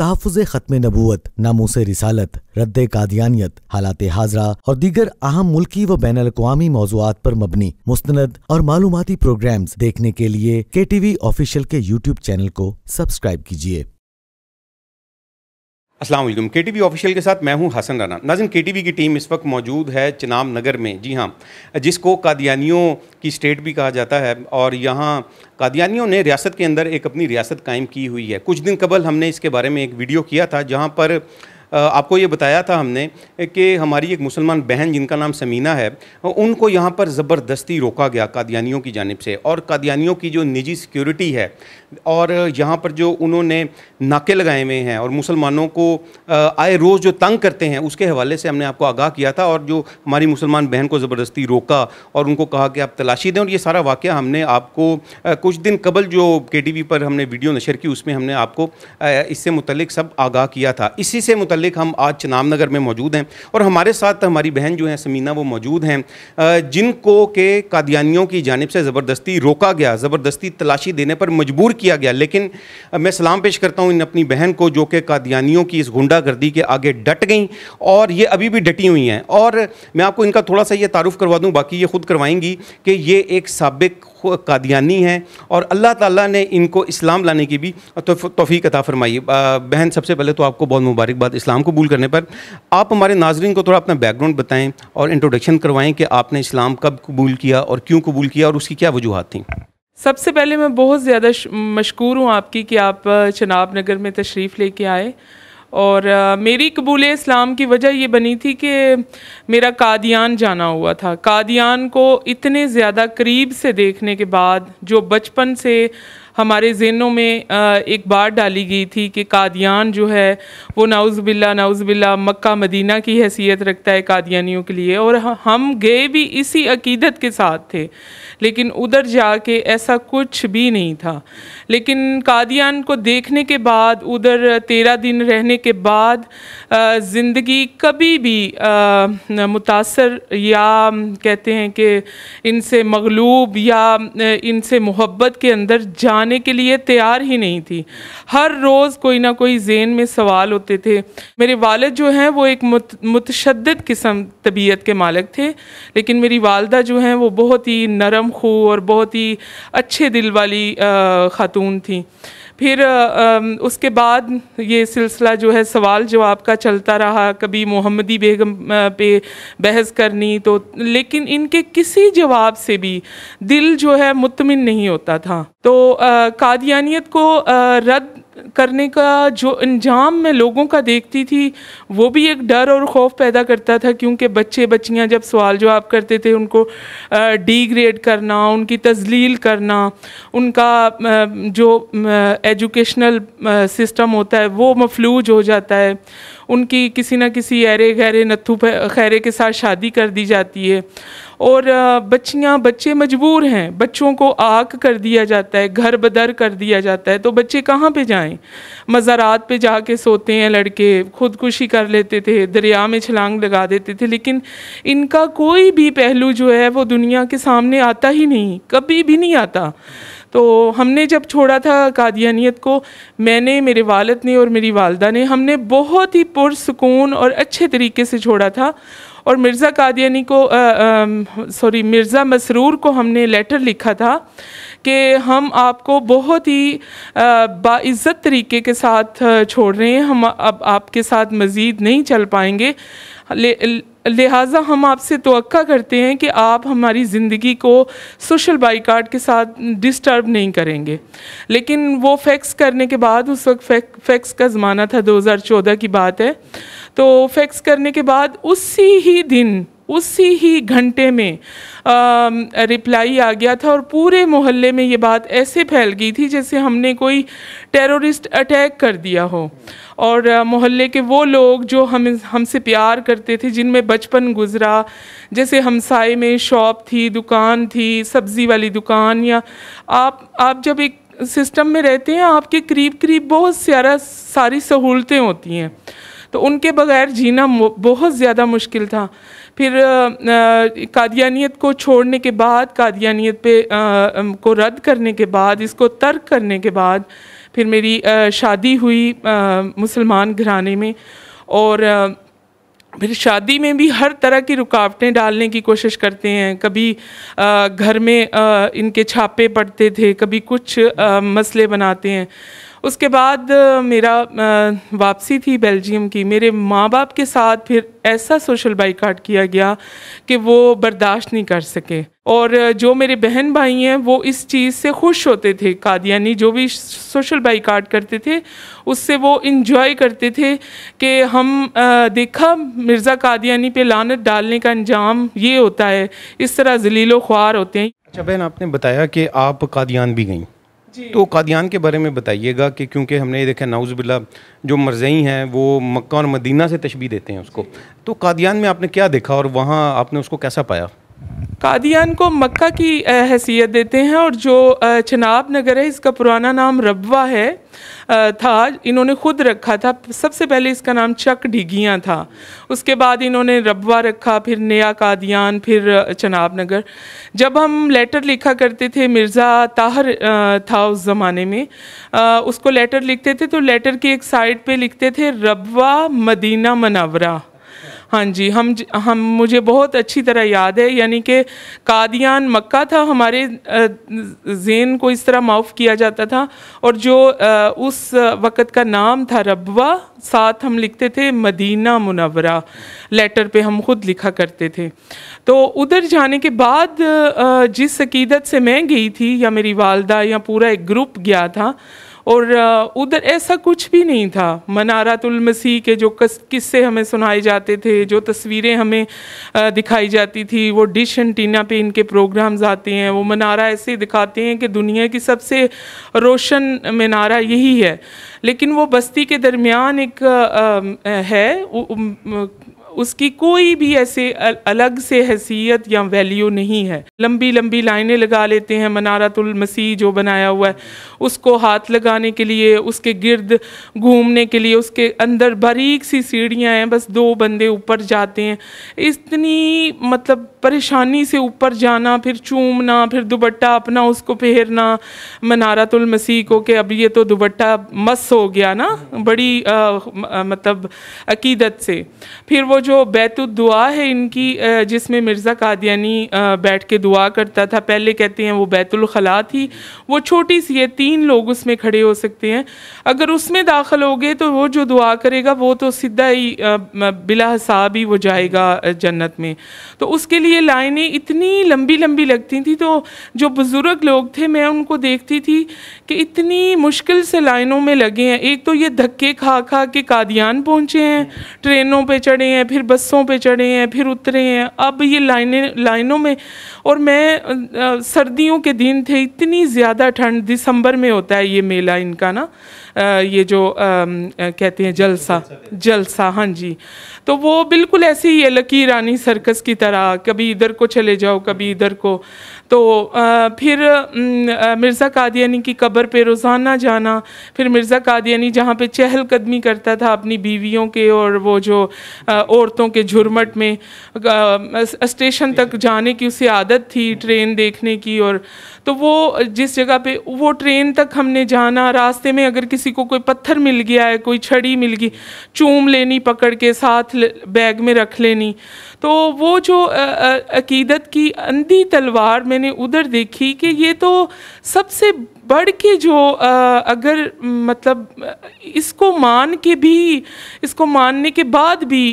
तहफ़ ख़त्म नबूत नामोस रिसालत रद्द कादियानियत हालात हाजरा और दीगर अहम मुल्की व बैन अवी मौजूद पर मबनी मुस्ंद और मालूमती प्रोग्राम्स देखने के लिए के टी वी ऑफिशियल के यूट्यूब चैनल को सब्सक्राइब कीजिए असलम के टी वी ऑफिशियल के साथ मैं हूं हसन राना नाजिन के टी वी की टीम इस वक्त मौजूद है चनाम नगर में जी हाँ जिसको कादियानियों की स्टेट भी कहा जाता है और यहाँ कादियानियों ने रियासत के अंदर एक अपनी रियासत कायम की हुई है कुछ दिन कबल हमने इसके बारे में एक वीडियो किया था जहाँ पर आपको ये बताया था हमने कि हमारी एक मुसलमान बहन जिनका नाम समीना है उनको यहाँ पर ज़बरदस्ती रोका गया कादियानियों की जानब से और कादियानियों की जो निजी सिक्योरिटी है और यहाँ पर जो उन्होंने नाके लगाए हुए हैं और मुसलमानों को आए रोज़ जो तंग करते हैं उसके हवाले से हमने आपको आगाह किया था और जो हमारी मुसलमान बहन को ज़बरदस्ती रोका और उनको कहा कि आप तलाशी दें और ये सारा वाक़ हमने आपको कुछ दिन कबल जो के पर हमने वीडियो नशर की उसमें हमने आपको इससे मुतलिक सब आगाह किया था इसी से मुतल मुतलिक हम आज चनाम नगर में मौजूद हैं और हमारे साथ हमारी बहन जो हैं समीना वो मौजूद हैं जिनको के कादियानियों की जानब से ज़बरदस्ती रोका गया ज़बरदस्ती तलाशी देने पर मजबूर किया गया लेकिन मैं सलाम पेश करता हूँ इन अपनी बहन को जो कि कादियानियों की इस गुंडागर्दी के आगे डट गई और ये अभी भी डटी हुई हैं और मैं आपको इनका थोड़ा सा ये तारुफ़ करवा दूँ बाकी ये ख़ुद करवाएंगी कि ये एक सबक कादियानी हैं और अल्लाह ताला ने इनको इस्लाम लाने की भी तोफ़ी अता फरमाई बहन सबसे पहले तो आपको बहुत मुबारकबाद इस्लाम कबूल करने पर आप हमारे नाजरन को थोड़ा अपना बैकग्राउंड बताएँ और इंट्रोडक्शन करवाएँ कि आपने इस्लाम कब कबूल किया और क्यों कबूल किया और उसकी क्या वजूहत थी सबसे पहले मैं बहुत ज़्यादा मशहूर हूँ आपकी कि आप चनाब नगर में तशरीफ़ लेके आए और आ, मेरी कबूल इस्लाम की वजह ये बनी थी कि मेरा कादियान जाना हुआ था कादियान को इतने ज़्यादा करीब से देखने के बाद जो बचपन से हमारे जहनों में एक बात डाली गई थी कि कादियान जो है वो नाउज़ बिल्ला नाउज़ बिल्ला मक्का मदीना की हैसियत रखता है कादियानियों के लिए और हम गए भी इसी अकीदत के साथ थे लेकिन उधर जाके ऐसा कुछ भी नहीं था लेकिन कादियान को देखने के बाद उधर तेरह दिन रहने के बाद ज़िंदगी कभी भी मुतासर या कहते हैं कि इनसे मगलूब या इनसे मोहब्बत के अंदर जान खाने के लिए तैयार ही नहीं थी हर रोज़ कोई ना कोई जेन में सवाल होते थे मेरे वालद जो हैं वो एक मुत मुतशद किस्म तबीयत के मालिक थे लेकिन मेरी वालदा जो हैं वो बहुत ही नरम खू और बहुत ही अच्छे दिल वाली ख़ातून थी फिर उसके बाद ये सिलसिला जो है सवाल जवाब का चलता रहा कभी मोहम्मदी बेगम पे बहस करनी तो लेकिन इनके किसी जवाब से भी दिल जो है मुतमिन नहीं होता था तो कादियानियत को रद्द करने का जो अंजाम मैं लोगों का देखती थी वो भी एक डर और खौफ पैदा करता था क्योंकि बच्चे बच्चियां जब सवाल जवाब करते थे उनको डिग्रेड करना उनकी तजलील करना उनका जो एजुकेशनल सिस्टम होता है वो मफलूज हो जाता है उनकी किसी ना किसी अरे गहरे नथु खैरे के साथ शादी कर दी जाती है और बच्चियाँ बच्चे मजबूर हैं बच्चों को आग कर दिया जाता है घर बदर कर दिया जाता है तो बच्चे कहाँ पे जाएं मज़ारात पे जाके सोते हैं लड़के खुदकुशी कर लेते थे दरिया में छलांग लगा देते थे लेकिन इनका कोई भी पहलू जो है वो दुनिया के सामने आता ही नहीं कभी भी नहीं आता तो हमने जब छोड़ा था कादियानियत को मैंने मेरे वालद ने और मेरी वालदा ने हमने बहुत ही पुरसकून और अच्छे तरीके से छोड़ा था और मिर्ज़ा कादियानी को सॉरी मिर्ज़ा मसरूर को हमने लेटर लिखा था कि हम आपको बहुत ही बाज़्ज़त तरीके के साथ छोड़ रहे हैं हम अब आपके साथ मज़ीद नहीं चल पाएंगे लिहाजा हम आपसे तो करते हैं कि आप हमारी ज़िंदगी को सोशल बाईकाट के साथ डिस्टर्ब नहीं करेंगे लेकिन वो फैक्स करने के बाद उस वक्त फैक्स का ज़माना था 2014 की बात है तो फैक्स करने के बाद उसी ही दिन उसी ही घंटे में रिप्लाई आ गया था और पूरे मोहल्ले में ये बात ऐसे फैल गई थी जैसे हमने कोई टेररिस्ट अटैक कर दिया हो और मोहल्ले के वो लोग जो हम हमसे प्यार करते थे जिनमें बचपन गुजरा जैसे हमसाए में शॉप थी दुकान थी सब्ज़ी वाली दुकान या आप आप जब एक सिस्टम में रहते हैं आपके करीब करीब बहुत सारा सारी सहूलतें होती हैं तो उनके बगैर जीना बहुत ज़्यादा मुश्किल था फिर कादियानियत को छोड़ने के बाद कादियानियत पे आ, को रद्द करने के बाद इसको तर्क करने के बाद फिर मेरी शादी हुई मुसलमान घराने में और फिर शादी में भी हर तरह की रुकावटें डालने की कोशिश करते हैं कभी घर में इनके छापे पड़ते थे कभी कुछ मसले बनाते हैं उसके बाद मेरा वापसी थी बेल्जियम की मेरे माँ बाप के साथ फिर ऐसा सोशल बाइकाट किया गया कि वो बर्दाश्त नहीं कर सके और जो मेरे बहन भाई हैं वो इस चीज़ से खुश होते थे कादियानी जो भी सोशल बाइकाट करते थे उससे वो इन्जॉय करते थे कि हम देखा मिर्ज़ा कादियानी पे लानत डालने का अंजाम ये होता है इस तरह जलीलो ख्वार होते हैं अच्छा बहन आपने बताया कि आप कादियान भी गई तो कादियान के बारे में बताइएगा कि क्योंकि हमने ये देखा नाउज़बिल्ला जो मरजई हैं वो मक्का और मदीना से तशबी देते हैं उसको तो कादियान में आपने क्या देखा और वहाँ आपने उसको कैसा पाया कादियान को मक्का की हैसियत देते हैं और जो चनाब नगर है इसका पुराना नाम रबवा है था इन्होंने खुद रखा था सबसे पहले इसका नाम चक ढिगियाँ था उसके बाद इन्होंने रबवा रखा फिर नया कादियान फिर चनाब नगर जब हम लेटर लिखा करते थे मिर्ज़ा ताहर था उस ज़माने में उसको लेटर लिखते थे तो लेटर की एक साइड पे लिखते थे रबवा मदीना मनावरा हाँ जी हम हम मुझे बहुत अच्छी तरह याद है यानी कि कादियान मक्का था हमारे जेन को इस तरह माफ़ किया जाता था और जो उस वक़्त का नाम था रबवा साथ हम लिखते थे मदीना मुनवरा लेटर पे हम ख़ुद लिखा करते थे तो उधर जाने के बाद जिस अकीदत से मैं गई थी या मेरी वालदा या पूरा एक ग्रुप गया था और उधर ऐसा कुछ भी नहीं था मनारातुल मसीह के जो किस्से हमें सुनाए जाते थे जो तस्वीरें हमें दिखाई जाती थी वो डिश एंटीना पे इनके प्रोग्राम्स आते हैं वो मनारा ऐसे दिखाते हैं कि दुनिया की सबसे रोशन मनारा यही है लेकिन वो बस्ती के दरमियान एक है उसकी कोई भी ऐसे अलग से हैसियत या वैल्यू नहीं है लंबी लंबी लाइनें लगा लेते हैं मनारतुल मसीह जो बनाया हुआ है उसको हाथ लगाने के लिए उसके गिर्द घूमने के लिए उसके अंदर बारीक सी सीढ़ियाँ हैं बस दो बंदे ऊपर जाते हैं इतनी मतलब परेशानी से ऊपर जाना फिर चूमना फिर दुबट्टा अपना उसको पहरना मनारतुल मसीह को कि अब ये तो दुबट्टा मस हो गया ना बड़ी आ, आ, मतलब अकीदत से फिर वो जो दुआ है इनकी जिसमें मिर्ज़ा कादियानी बैठ के दुआ करता था पहले कहते हैं वो बैतुलखला थी वो छोटी सी है तीन लोग उसमें खड़े हो सकते हैं अगर उसमें दाखिल हो गए तो वो जो दुआ करेगा वो तो सीधा ही बिला हिसाब ही वो जाएगा जन्नत में तो उसके लिए ये लाइनें इतनी लंबी लंबी लगती थी तो जो बुज़ुर्ग लोग थे मैं उनको देखती थी कि इतनी मुश्किल से लाइनों में लगे हैं एक तो ये धक्के खा खा के कादियान पहुँचे हैं ट्रेनों पे चढ़े हैं फिर बसों पे चढ़े हैं फिर उतरे हैं अब ये लाइनें लाइनों में और मैं आ, सर्दियों के दिन थे इतनी ज़्यादा ठंड दिसंबर में होता है ये मेला इनका ना ये जो कहते हैं जलसा जलसा हाँ जी तो वो बिल्कुल ऐसे ही है लकी रानी सर्कस की तरह कभी इधर को चले जाओ कभी इधर को तो फिर मिर्ज़ा कादियानी की कब्र पे रोज़ाना जाना फिर मिर्ज़ा कादियानी जहाँ पे चहलकदमी करता था अपनी बीवियों के और वो जो औरतों के झुरमट में स्टेशन तक जाने की उसे आदत थी ट्रेन देखने की और तो वो जिस जगह पे वो ट्रेन तक हमने जाना रास्ते में अगर किसी को कोई पत्थर मिल गया है कोई छड़ी मिल गई चूम लेनी पकड़ के साथ बैग में रख लेनी तो वो जो अकीदत की अंधी तलवार मैंने उधर देखी कि ये तो सबसे बढ़ के जो आ, अगर मतलब इसको मान के भी इसको मानने के बाद भी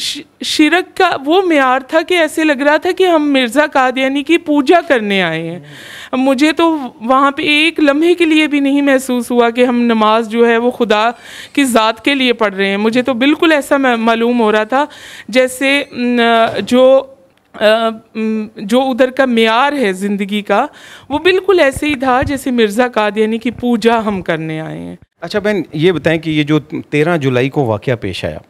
शिरक का वो मैार था कि ऐसे लग रहा था कि हम मिर्ज़ा कादयानी की पूजा करने आए हैं मुझे तो वहाँ पे एक लम्हे के लिए भी नहीं महसूस हुआ कि हम नमाज जो है वो खुदा की ज़ात के लिए पढ़ रहे हैं मुझे तो बिल्कुल ऐसा मालूम हो रहा था जैसे जो जो उधर का मैार है ज़िंदगी का वो बिल्कुल ऐसे ही था जैसे मिर्ज़ा कादयानी की पूजा हम करने आए हैं अच्छा बहन ये बताएं कि ये जो तेरह जुलाई को वाक़ पेश आया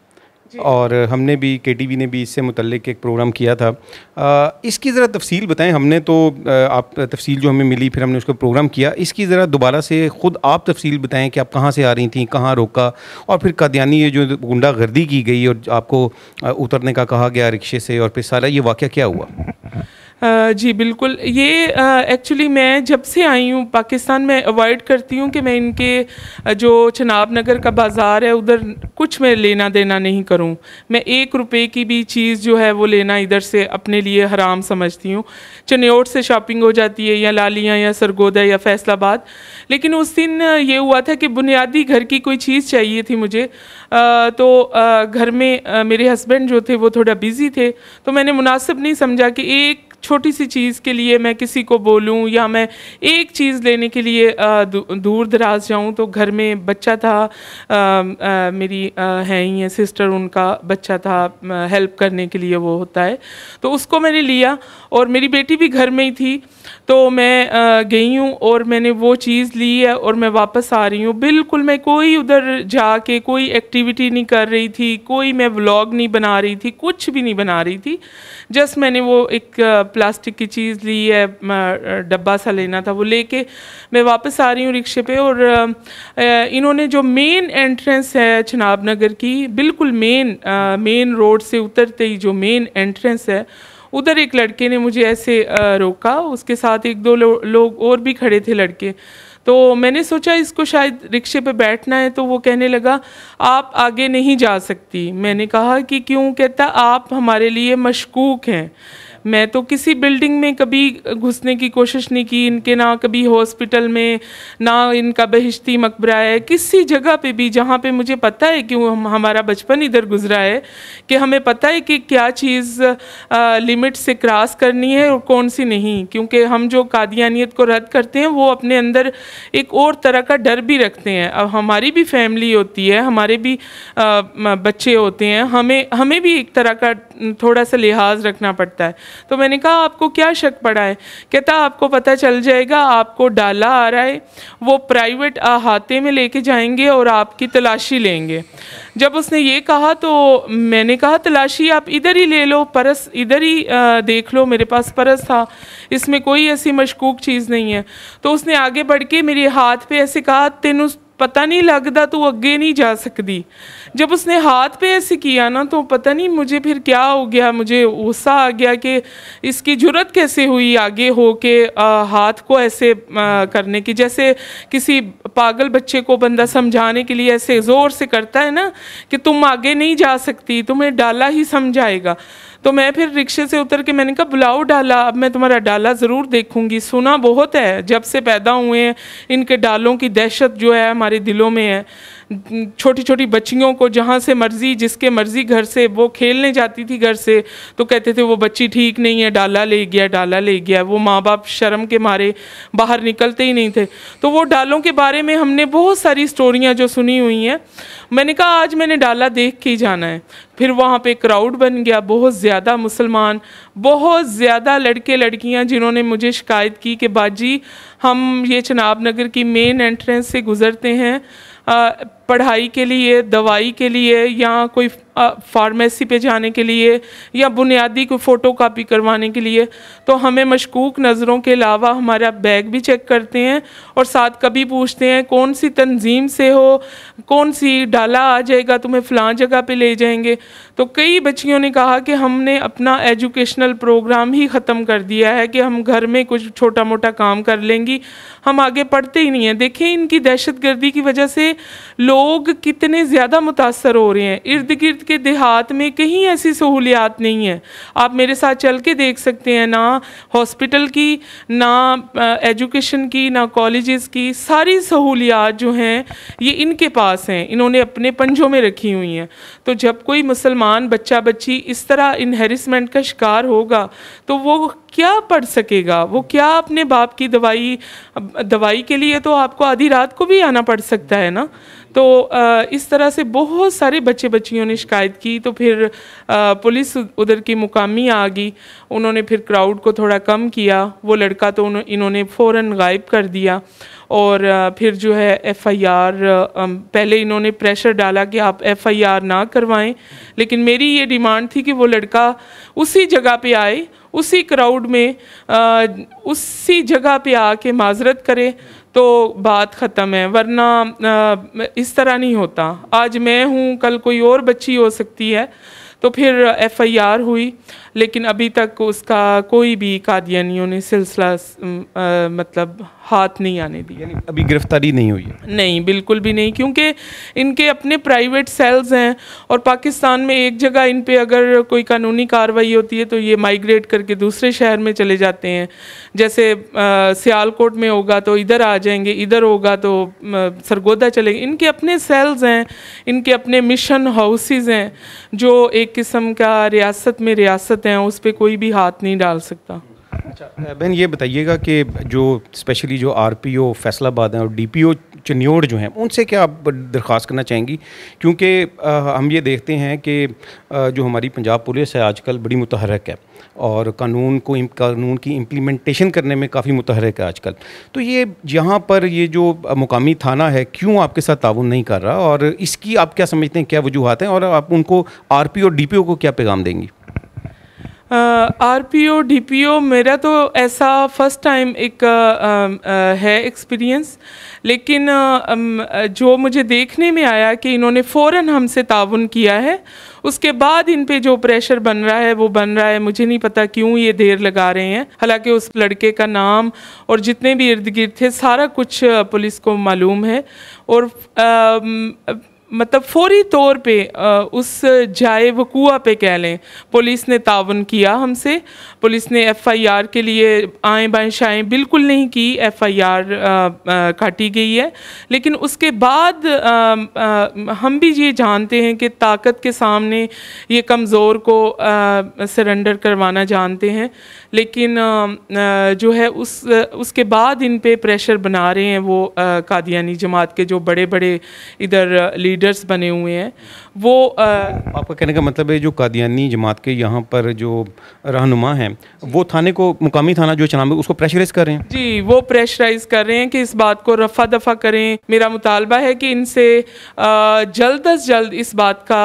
और हमने भी के टी वी ने भी इससे मुतलक एक प्रोग्राम किया था आ, इसकी ज़रा तफसील बताएं हमने तो आप तफसील जो हमें मिली फिर हमने उसको प्रोग्राम किया इसकी ज़रा दोबारा से ख़ुद आप तफसील बताएं कि आप कहाँ से आ रही थी कहाँ रोका और फिर कादयानी ये जो गुंडागर्दी की गई और आपको उतरने का कहा गया रिक्शे से और फिर सारा ये वाक़ क्या हुआ जी बिल्कुल ये एक्चुअली मैं जब से आई हूँ पाकिस्तान में अवॉइड करती हूँ कि मैं इनके जो चनाब नगर का बाज़ार है उधर कुछ मैं लेना देना नहीं करूँ मैं एक रुपए की भी चीज़ जो है वो लेना इधर से अपने लिए हराम समझती हूँ चनेट से शॉपिंग हो जाती है या लालियाँ या सरगोदा या फैसलाबाद लेकिन उस दिन ये हुआ था कि बुनियादी घर की कोई चीज़ चाहिए थी मुझे आ, तो आ, घर में आ, मेरे हस्बैंड जो थे वो थोड़ा बिज़ी थे तो मैंने मुनासिब नहीं समझा कि एक छोटी सी चीज़ के लिए मैं किसी को बोलूँ या मैं एक चीज़ लेने के लिए दूर दराज जाऊँ तो घर में बच्चा था आ, आ, मेरी हैं है ही है सिस्टर उनका बच्चा था हेल्प करने के लिए वो होता है तो उसको मैंने लिया और मेरी बेटी भी घर में ही थी तो मैं गई हूँ और मैंने वो चीज़ ली है और मैं वापस आ रही हूँ बिल्कुल मैं कोई उधर जा के कोई एक्टिविटी नहीं कर रही थी कोई मैं व्लॉग नहीं बना रही थी कुछ भी नहीं बना रही थी जस्ट मैंने वो एक प्लास्टिक की चीज़ ली है डब्बा सा लेना था वो लेके मैं वापस आ रही हूँ रिक्शे पे और इन्होंने जो मेन एंट्रेंस है चनाब नगर की बिल्कुल मेन मेन रोड से उतरते ही जो मेन एंट्रेंस है उधर एक लड़के ने मुझे ऐसे रोका उसके साथ एक दो लो, लोग और भी खड़े थे लड़के तो मैंने सोचा इसको शायद रिक्शे पे बैठना है तो वो कहने लगा आप आगे नहीं जा सकती मैंने कहा कि क्यों कहता आप हमारे लिए मशकूक हैं मैं तो किसी बिल्डिंग में कभी घुसने की कोशिश नहीं की इनके ना कभी हॉस्पिटल में ना इनका बहिश्ती मकबरा है किसी जगह पे भी जहाँ पे मुझे पता है कि हम हमारा बचपन इधर गुजरा है कि हमें पता है कि क्या चीज़ लिमिट से क्रॉस करनी है और कौन सी नहीं क्योंकि हम जो कादियानियत को रद्द करते हैं वो अपने अंदर एक और तरह का डर भी रखते हैं अब हमारी भी फैमिली होती है हमारे भी आ, बच्चे होते हैं हमें हमें भी एक तरह का थोड़ा सा लिहाज रखना पड़ता है तो मैंने कहा आपको क्या शक पड़ा है कहता आपको पता चल जाएगा आपको डाला आ रहा है वो प्राइवेट अहाते में लेके जाएंगे और आपकी तलाशी लेंगे जब उसने ये कहा तो मैंने कहा तलाशी आप इधर ही ले लो परस इधर ही आ, देख लो मेरे पास परस था इसमें कोई ऐसी मशकूक चीज़ नहीं है तो उसने आगे बढ़ के मेरे हाथ पे ऐसे कहा तेन पता नहीं लगता तो आगे नहीं जा सकती जब उसने हाथ पे ऐसे किया ना तो पता नहीं मुझे फिर क्या हो गया मुझे गुस्सा आ गया कि इसकी जरूरत कैसे हुई आगे हो के आ, हाथ को ऐसे आ, करने की जैसे किसी पागल बच्चे को बंदा समझाने के लिए ऐसे ज़ोर से करता है ना कि तुम आगे नहीं जा सकती तुम्हें डाला ही समझाएगा तो मैं फिर रिक्शे से उतर के मैंने कहा बुलाओ डाला अब मैं तुम्हारा डाला ज़रूर देखूंगी सुना बहुत है जब से पैदा हुए हैं इनके डालों की दहशत जो है हमारे दिलों में है छोटी छोटी बच्चियों को जहाँ से मर्ज़ी जिसके मर्ज़ी घर से वो खेलने जाती थी घर से तो कहते थे वो बच्ची ठीक नहीं है डाला ले गया डाला ले गया वो माँ बाप शर्म के मारे बाहर निकलते ही नहीं थे तो वो डालों के बारे में हमने बहुत सारी स्टोरियाँ जो सुनी हुई हैं मैंने कहा आज मैंने डाला देख के ही जाना है फिर वहाँ पे क्राउड बन गया बहुत ज़्यादा मुसलमान बहुत ज़्यादा लड़के लड़कियाँ जिन्होंने मुझे शिकायत की कि बाजी हम ये चनाब नगर की मेन एंट्रेंस से गुज़रते हैं आ, पढ़ाई के लिए दवाई के लिए या कोई फार्मेसी पे जाने के लिए या बुनियादी को फ़ोटो कापी करवाने के लिए तो हमें मशकूक नज़रों के अलावा हमारा बैग भी चेक करते हैं और साथ कभी पूछते हैं कौन सी तंजीम से हो कौन सी डाला आ जाएगा तुम्हें फ़लाँ जगह पे ले जाएंगे तो कई बच्चियों ने कहा कि हमने अपना एजुकेशनल प्रोग्राम ही ख़त्म कर दिया है कि हम घर में कुछ छोटा मोटा काम कर लेंगी हम आगे पढ़ते ही नहीं हैं देखें इनकी दहशत गर्दी की वजह से लोग कितने ज़्यादा मुतासर हो रहे हैं इर्द गिर्द के देहात में कहीं ऐसी सहूलियात नहीं है आप मेरे साथ चल के देख सकते हैं ना हॉस्पिटल की ना एजुकेशन की ना कॉलेजेस की सारी सहूलियात जो हैं ये इनके पास हैं इन्होंने अपने पंजों में रखी हुई हैं तो जब कोई मुसलमान बच्चा बच्ची इस तरह इनहेरिसमेंट का शिकार होगा तो वो क्या पढ़ सकेगा वो क्या अपने बाप की दवाई दवाई के लिए तो आपको आधी रात को भी आना पड़ सकता है ना तो इस तरह से बहुत सारे बच्चे बच्चियों ने शिकायत की तो फिर पुलिस उधर की मुकामी आ गई उन्होंने फिर क्राउड को थोड़ा कम किया वो लड़का तो इन्होंने फ़ौर गायब कर दिया और फिर जो है एफआईआर पहले इन्होंने प्रेशर डाला कि आप एफआईआर ना करवाएं लेकिन मेरी ये डिमांड थी कि वो लड़का उसी जगह पे आए उसी क्राउड में उसी जगह पे आके माजरत करे तो बात ख़त्म है वरना इस तरह नहीं होता आज मैं हूँ कल कोई और बच्ची हो सकती है तो फिर एफआईआर हुई लेकिन अभी तक उसका कोई भी कादियानियों ने सिलसिला मतलब हाथ नहीं आने दिया यानी अभी गिरफ्तारी नहीं हुई है नहीं बिल्कुल भी नहीं क्योंकि इनके अपने प्राइवेट सेल्स हैं और पाकिस्तान में एक जगह इन पे अगर कोई कानूनी कार्रवाई होती है तो ये माइग्रेट करके दूसरे शहर में चले जाते हैं जैसे सियालकोट में होगा तो इधर आ जाएंगे इधर होगा तो सरगोदा चले इनके अपने सेल्स हैं इनके अपने मिशन हाउसेज हैं जो एक किस्म का रियासत में रियासत हैं उस पर कोई भी हाथ नहीं डाल सकता अच्छा बहन ये बताइएगा कि जो स्पेशली जो आर पी ओ फैसलाबाद हैं और डी पी ओ चन्योड़ जो हैं उनसे क्या आप दरख्वास्त करना चाहेंगी क्योंकि हम ये देखते हैं कि जो हमारी पंजाब पुलिस है आजकल बड़ी मुतहरक है और कानून को कानून की इम्प्लीमेंटेशन करने में काफ़ी मुतहरक है आजकल तो ये यहाँ पर ये जो मुकामी थाना है क्यों आपके साथ ताउन नहीं कर रहा और इसकी आप क्या समझते हैं क्या वजूहत हैं और आप उनको R P O D P O को क्या पैगाम देंगी R P O D P O मेरा तो ऐसा फर्स्ट टाइम एक है एक्सपीरियंस लेकिन जो मुझे देखने में आया कि इन्होंने फ़ौर हमसे ताउन किया है उसके बाद इन पे जो प्रेशर बन रहा है वो बन रहा है मुझे नहीं पता क्यों ये देर लगा रहे हैं हालांकि उस लड़के का नाम और जितने भी इर्द गिर्द थे सारा कुछ पुलिस को मालूम है और मतलब फौरी तौर पे उस जाए वकूआ पे कह लें पुलिस ने ताउन किया हमसे पुलिस ने एफआईआर के लिए आए बाएँ शाएँ बिल्कुल नहीं की एफआईआर काटी गई है लेकिन उसके बाद आ, आ, हम भी ये जानते हैं कि ताकत के सामने ये कमज़ोर को सरेंडर करवाना जानते हैं लेकिन आ, जो है उस उसके बाद इन पे प्रेशर बना रहे हैं वो कादियानी जमात के जो बड़े बड़े इधर लीडर लीडर्स बने हुए हैं वो आ, आपका कहने का मतलब है जो कादियानी जमात के यहाँ पर जो रहनुमा हैं वो थाने को मुकामी थाना जो चनाम उसको प्रेशराइज कर रहे हैं जी वो प्रेशराइज कर रहे हैं कि इस बात को रफा दफा करें मेरा मुतालबा है कि इनसे जल्द अज जल्द इस बात का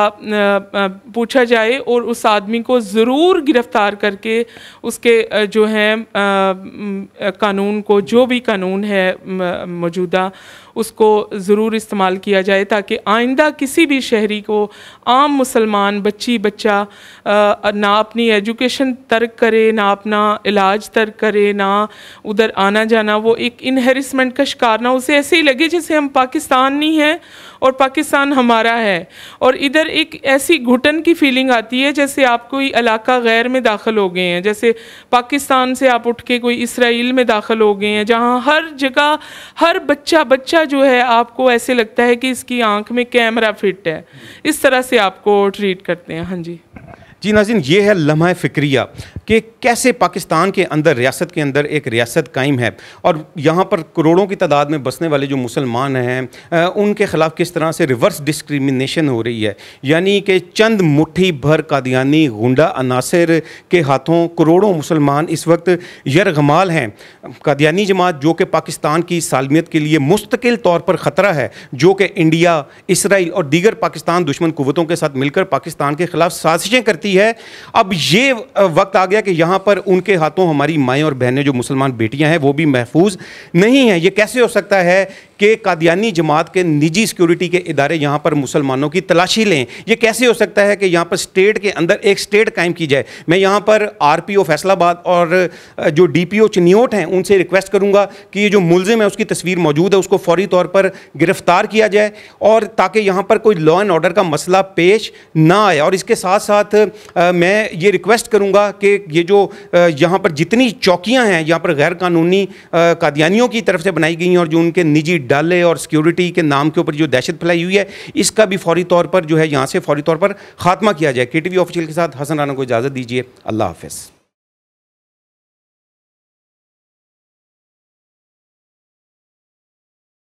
पूछा जाए और उस आदमी को ज़रूर गिरफ्तार करके उसके जो हैं कानून को जो भी कानून है मौजूदा उसको ज़रूर इस्तेमाल किया जाए ताकि आइंदा किसी भी शहरी को आम मुसलमान बच्ची बच्चा आ, ना अपनी एजुकेशन तर्क करे ना अपना इलाज तर्क करे ना उधर आना जाना वो एक इनहेरिसमेंट का शिकार ना उसे ऐसे ही लगे जैसे हम पाकिस्तान नहीं हैं और पाकिस्तान हमारा है और इधर एक ऐसी घुटन की फीलिंग आती है जैसे आप कोई इलाका गैर में दाखिल हो गए हैं जैसे पाकिस्तान से आप उठ के कोई इसराइल में दाखिल हो गए हैं जहाँ हर जगह हर बच्चा बच्चा जो है आपको ऐसे लगता है कि इसकी आंख में कैमरा फिट है इस तरह से आपको ट्रीट करते हैं हाँ जी जी नाजिन ये है लम्हा फ़िक्रिया कि कैसे पाकिस्तान के अंदर रियासत के अंदर एक रियासत कायम है और यहाँ पर करोड़ों की तादाद में बसने वाले जो मुसलमान हैं उनके ख़िलाफ़ किस तरह से रिवर्स डिस्क्रिमिनेशन हो रही है यानी कि चंद मुट्ठी भर कादियानी गुंडा अनासर के हाथों करोड़ों मुसलमान इस वक्त यरगमाल हैं कादियानी जमात जो कि पाकिस्तान की सालमियत के लिए मुस्तकिल तौर पर ख़तरा है जो कि इंडिया इसराइल और दीगर पाकिस्तान दुश्मन कुतों के साथ मिलकर पाकिस्तान के ख़िलाफ़ साजिशें करती है अब ये वक्त आ गया गया कि यहाँ पर उनके हाथों हमारी माएँ और बहनें जो मुसलमान बेटियाँ हैं वो भी महफूज नहीं हैं ये कैसे हो सकता है कि कादियानी जमात के निजी सिक्योरिटी के इदारे यहाँ पर मुसलमानों की तलाशी लें ये कैसे हो सकता है कि यहाँ पर स्टेट के अंदर एक स्टेट कायम की जाए मैं यहाँ पर आर पी ओ फैसलाबाद और जो डी पी ओ चनीट हैं उनसे रिक्वेस्ट करूँगा कि ये जो मुलजिम है उसकी तस्वीर मौजूद है उसको फौरी तौर पर गिरफ्तार किया जाए और ताकि यहाँ पर कोई लॉ एंड ऑर्डर का मसला पेश ना आए और इसके साथ साथ मैं ये रिक्वेस्ट करूँगा कि ये जो यहाँ पर जितनी चौकियाँ हैं यहाँ पर गैर कानूनी कादियानियों की तरफ से बनाई गई हैं और जो उनके निजी डाले और सिक्योरिटी के नाम के ऊपर जो दहशत फैलाई हुई है इसका भी फौरी तौर पर जो है यहाँ से फौरी तौर पर खात्मा किया जाए के टी ऑफिशियल के साथ हसन राना को इजाज़त दीजिए अल्लाह हाफिज़